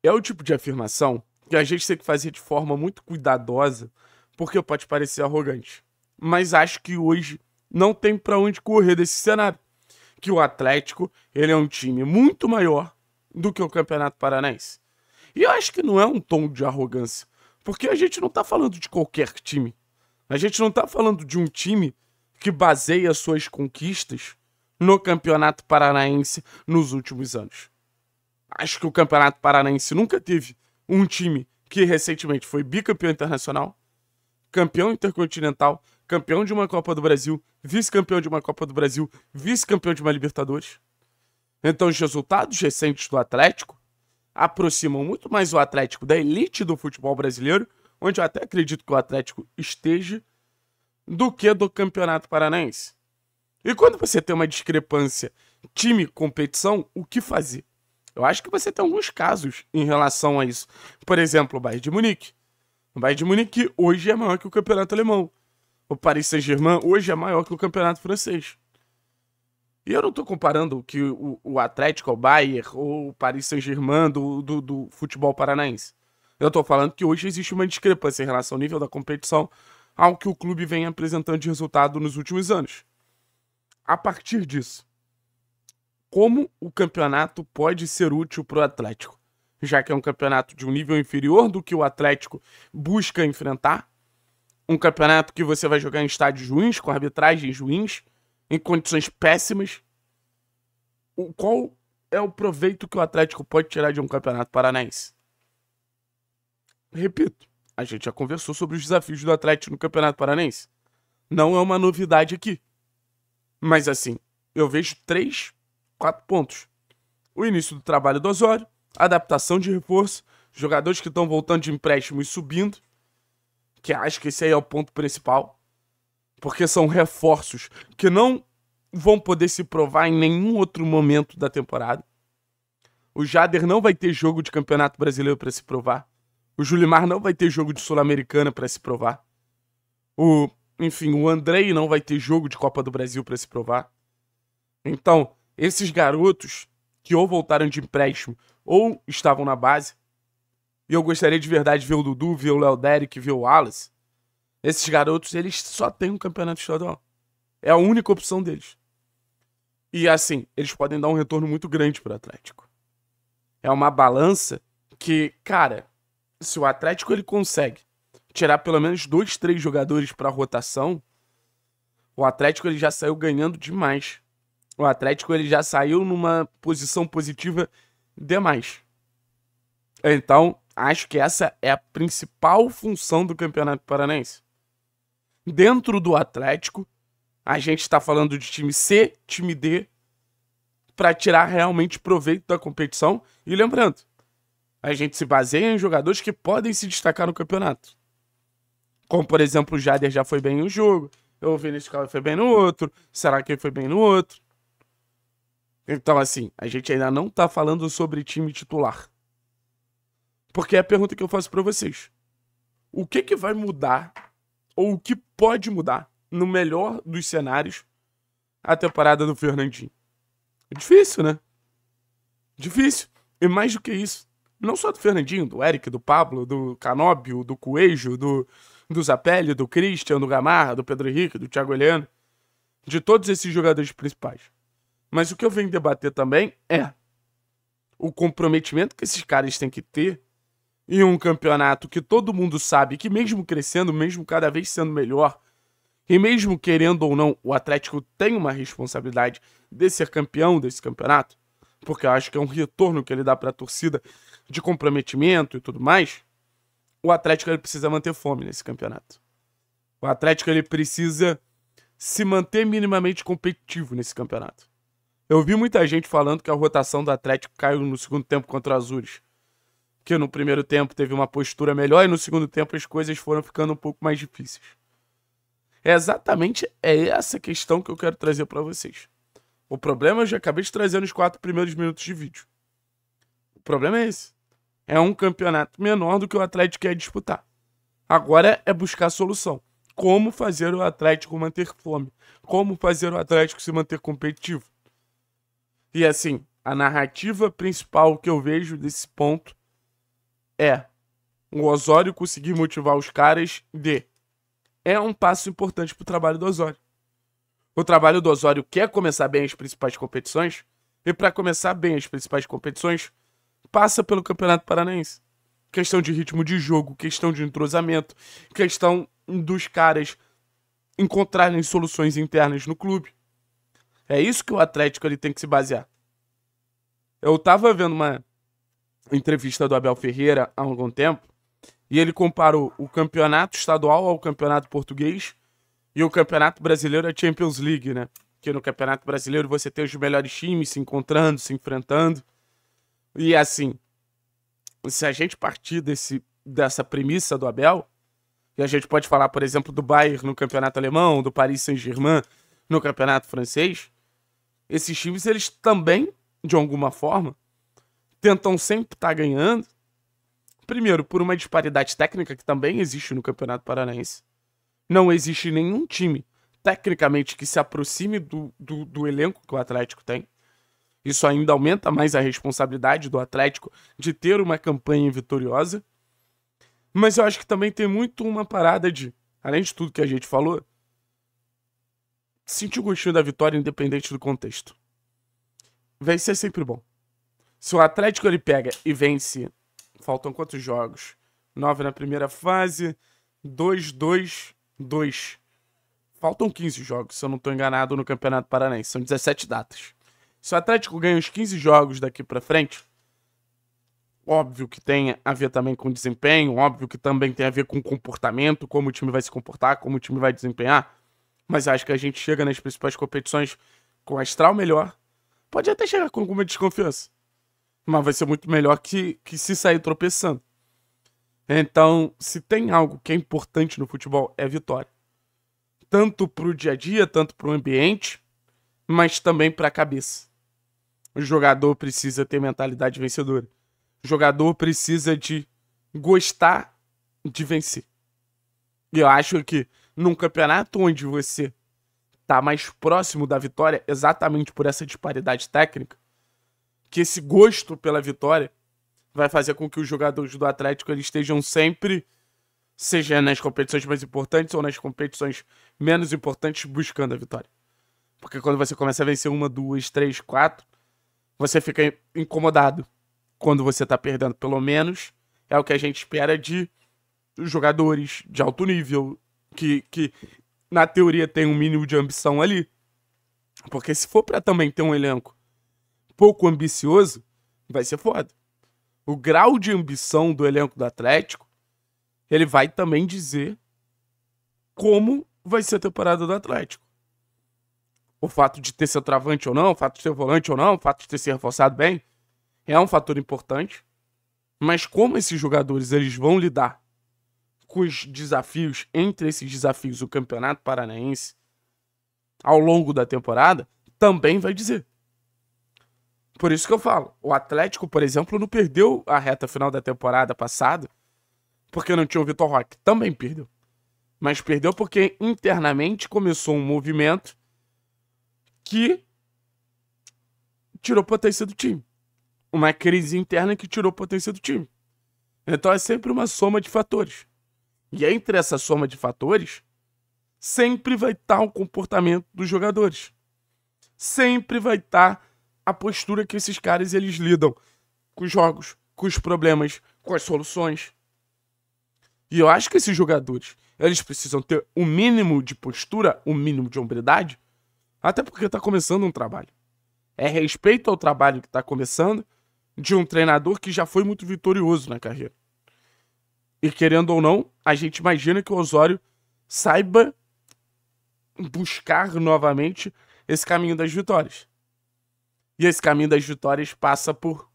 É o tipo de afirmação que a gente tem que fazer de forma muito cuidadosa, porque pode parecer arrogante. Mas acho que hoje não tem para onde correr desse cenário, que o Atlético, ele é um time muito maior do que o Campeonato Paranaense. E eu acho que não é um tom de arrogância, porque a gente não tá falando de qualquer time. A gente não tá falando de um time que baseia suas conquistas no Campeonato Paranaense nos últimos anos. Acho que o Campeonato Paranaense nunca teve um time que recentemente foi bicampeão internacional, campeão intercontinental, campeão de uma Copa do Brasil, vice-campeão de uma Copa do Brasil, vice-campeão de uma Libertadores. Então, os resultados recentes do Atlético aproximam muito mais o Atlético da elite do futebol brasileiro, onde eu até acredito que o Atlético esteja, do que do Campeonato Paranaense. E quando você tem uma discrepância time-competição, o que fazer? Eu acho que você tem alguns casos em relação a isso. Por exemplo, o Bayern de Munique. O Bayern de Munique hoje é maior que o campeonato alemão. O Paris Saint-Germain hoje é maior que o campeonato francês. E eu não estou comparando que o, o Atlético, o Bayern ou o Paris Saint-Germain do, do, do, futebol paranaense. Eu estou falando que hoje existe uma discrepância em relação ao nível da competição ao que o clube vem apresentando de resultado nos últimos anos. A partir disso, como o campeonato pode ser útil para o Atlético, já que é um campeonato de um nível inferior do que o Atlético busca enfrentar, um campeonato que você vai jogar em estádios ruins, com arbitragens ruins, em condições péssimas. O, qual é o proveito que o Atlético pode tirar de um campeonato paranaense? Repito, a gente já conversou sobre os desafios do Atlético no Campeonato Paranaense. Não é uma novidade aqui. Mas assim, eu vejo três quatro pontos. O início do trabalho do Osório, adaptação de reforço, jogadores que estão voltando de empréstimo e subindo, que acho que esse aí é o ponto principal, porque são reforços que não vão poder se provar em nenhum outro momento da temporada. O Jader não vai ter jogo de Campeonato Brasileiro para se provar. O Julimar não vai ter jogo de Sul-Americana para se provar. O, enfim, o Andrei não vai ter jogo de Copa do Brasil para se provar. Então, esses garotos que ou voltaram de empréstimo ou estavam na base, e eu gostaria de verdade ver o Dudu, ver o Léo Derek, ver o Wallace, esses garotos, eles só têm um campeonato estadual. É a única opção deles. E assim, eles podem dar um retorno muito grande para o Atlético. É uma balança que, cara, se o Atlético ele consegue tirar pelo menos dois, três jogadores para rotação, o Atlético ele já saiu ganhando demais o Atlético ele já saiu numa posição positiva demais. Então, acho que essa é a principal função do Campeonato Paranaense. Dentro do Atlético, a gente está falando de time C, time D, para tirar realmente proveito da competição. E lembrando, a gente se baseia em jogadores que podem se destacar no campeonato. Como, por exemplo, o Jader já foi bem em um jogo, o Vinicius foi bem no outro, será que ele foi bem no outro? Então, assim, a gente ainda não tá falando sobre time titular. Porque é a pergunta que eu faço para vocês. O que que vai mudar, ou o que pode mudar, no melhor dos cenários, a temporada do Fernandinho? É difícil, né? Difícil. E mais do que isso, não só do Fernandinho, do Eric, do Pablo, do Canóbio, do Coelho, do, do Zapelli, do Christian, do Gamarra, do Pedro Henrique, do Thiago Eliano. de todos esses jogadores principais. Mas o que eu venho debater também é o comprometimento que esses caras têm que ter em um campeonato que todo mundo sabe que mesmo crescendo, mesmo cada vez sendo melhor, e mesmo querendo ou não, o Atlético tem uma responsabilidade de ser campeão desse campeonato, porque eu acho que é um retorno que ele dá para a torcida de comprometimento e tudo mais. O Atlético ele precisa manter fome nesse campeonato. O Atlético ele precisa se manter minimamente competitivo nesse campeonato. Eu vi muita gente falando que a rotação do Atlético caiu no segundo tempo contra o Azures. Que no primeiro tempo teve uma postura melhor e no segundo tempo as coisas foram ficando um pouco mais difíceis. É exatamente é essa questão que eu quero trazer para vocês. O problema eu já acabei de trazer nos quatro primeiros minutos de vídeo. O problema é esse. É um campeonato menor do que o Atlético quer disputar. Agora é buscar solução. Como fazer o Atlético manter fome? Como fazer o Atlético se manter competitivo? E assim, a narrativa principal que eu vejo desse ponto é o Osório conseguir motivar os caras de é um passo importante pro trabalho do Osório. O trabalho do Osório quer começar bem as principais competições e para começar bem as principais competições passa pelo Campeonato Paranaense. Questão de ritmo de jogo, questão de entrosamento, questão dos caras encontrarem soluções internas no clube. É isso que o Atlético ele tem que se basear. Eu tava vendo uma entrevista do Abel Ferreira há algum tempo, e ele comparou o campeonato estadual ao campeonato português e o campeonato brasileiro à Champions League, né? Que no campeonato brasileiro você tem os melhores times se encontrando, se enfrentando. E assim, se a gente partir desse, dessa premissa do Abel, e a gente pode falar, por exemplo, do Bayern no campeonato alemão, do Paris Saint-Germain no campeonato francês, esses times, eles também, de alguma forma, tentam sempre estar tá ganhando. Primeiro, por uma disparidade técnica que também existe no Campeonato Paranaense. Não existe nenhum time, tecnicamente, que se aproxime do, do, do elenco que o Atlético tem. Isso ainda aumenta mais a responsabilidade do Atlético de ter uma campanha vitoriosa. Mas eu acho que também tem muito uma parada de, além de tudo que a gente falou, sentir o gostinho da vitória independente do contexto. Vencer é sempre bom. Se o Atlético ele pega e vence, faltam quantos jogos? nove na primeira fase, 2, 2, 2. Faltam 15 jogos, se eu não estou enganado, no Campeonato Paranaense. São 17 datas. Se o Atlético ganha os 15 jogos daqui para frente, óbvio que tem a ver também com desempenho, óbvio que também tem a ver com comportamento, como o time vai se comportar, como o time vai desempenhar mas acho que a gente chega nas principais competições com o astral melhor. Pode até chegar com alguma desconfiança, mas vai ser muito melhor que, que se sair tropeçando. Então, se tem algo que é importante no futebol, é vitória. Tanto para o dia a dia, tanto para o ambiente, mas também para a cabeça. O jogador precisa ter mentalidade vencedora. O jogador precisa de gostar de vencer. E eu acho que num campeonato onde você tá mais próximo da vitória, exatamente por essa disparidade técnica, que esse gosto pela vitória vai fazer com que os jogadores do Atlético eles estejam sempre, seja nas competições mais importantes ou nas competições menos importantes, buscando a vitória. Porque quando você começa a vencer uma, duas, três, quatro, você fica incomodado quando você tá perdendo. Pelo menos é o que a gente espera de jogadores de alto nível, que, que na teoria tem um mínimo de ambição ali. Porque se for para também ter um elenco pouco ambicioso, vai ser foda. O grau de ambição do elenco do Atlético, ele vai também dizer como vai ser a temporada do Atlético. O fato de ter seu travante ou não, o fato de ter volante ou não, o fato de ter se reforçado bem, é um fator importante. Mas como esses jogadores eles vão lidar com os desafios, entre esses desafios, o Campeonato Paranaense, ao longo da temporada, também vai dizer. Por isso que eu falo, o Atlético, por exemplo, não perdeu a reta final da temporada passada, porque não tinha o Vitor Roque. Também perdeu. Mas perdeu porque internamente começou um movimento que tirou potência do time. Uma crise interna que tirou potência do time. Então é sempre uma soma de fatores. E entre essa soma de fatores, sempre vai estar tá o comportamento dos jogadores. Sempre vai estar tá a postura que esses caras eles lidam com os jogos, com os problemas, com as soluções. E eu acho que esses jogadores, eles precisam ter o um mínimo de postura, o um mínimo de hombridade, até porque está começando um trabalho. É respeito ao trabalho que está começando de um treinador que já foi muito vitorioso na carreira. E querendo ou não, a gente imagina que o Osório saiba buscar novamente esse caminho das vitórias. E esse caminho das vitórias passa por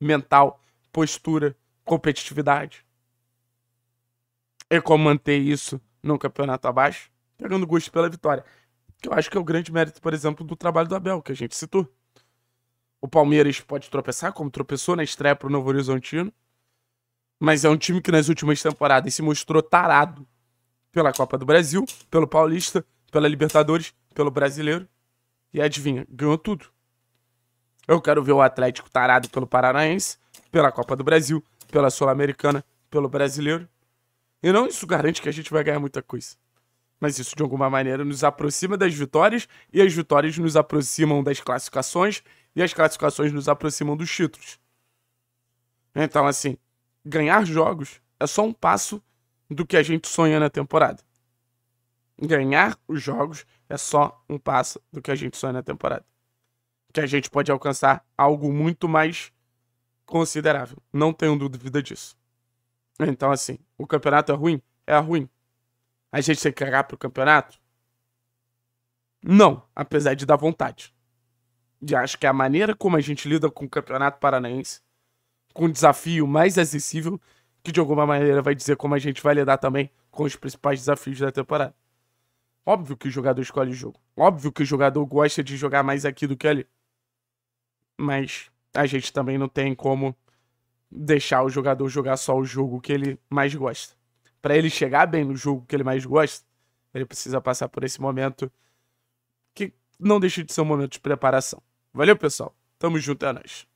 mental, postura, competitividade. E é como manter isso num campeonato abaixo, pegando gosto pela vitória. Que eu acho que é o grande mérito, por exemplo, do trabalho do Abel, que a gente citou. O Palmeiras pode tropeçar, como tropeçou na estreia para o Novo Horizontino. Mas é um time que nas últimas temporadas se mostrou tarado pela Copa do Brasil, pelo Paulista, pela Libertadores, pelo Brasileiro. E adivinha, ganhou tudo. Eu quero ver o Atlético tarado pelo Paranaense, pela Copa do Brasil, pela Sul-Americana, pelo Brasileiro. E não isso garante que a gente vai ganhar muita coisa. Mas isso, de alguma maneira, nos aproxima das vitórias, e as vitórias nos aproximam das classificações, e as classificações nos aproximam dos títulos. Então, assim, ganhar jogos é só um passo do que a gente sonha na temporada. Ganhar os jogos é só um passo do que a gente sonha na temporada. Que a gente pode alcançar algo muito mais considerável. Não tenho dúvida disso. Então, assim, o campeonato é ruim? É ruim. A gente tem que cagar pro campeonato? Não, apesar de dar vontade. E acho que a maneira como a gente lida com o campeonato paranaense com um desafio mais acessível, que de alguma maneira vai dizer como a gente vai lidar também com os principais desafios da temporada. Óbvio que o jogador escolhe o jogo. Óbvio que o jogador gosta de jogar mais aqui do que ali. Mas a gente também não tem como deixar o jogador jogar só o jogo que ele mais gosta. Para ele chegar bem no jogo que ele mais gosta, ele precisa passar por esse momento que não deixa de ser um momento de preparação. Valeu, pessoal. Tamo junto, é nóis.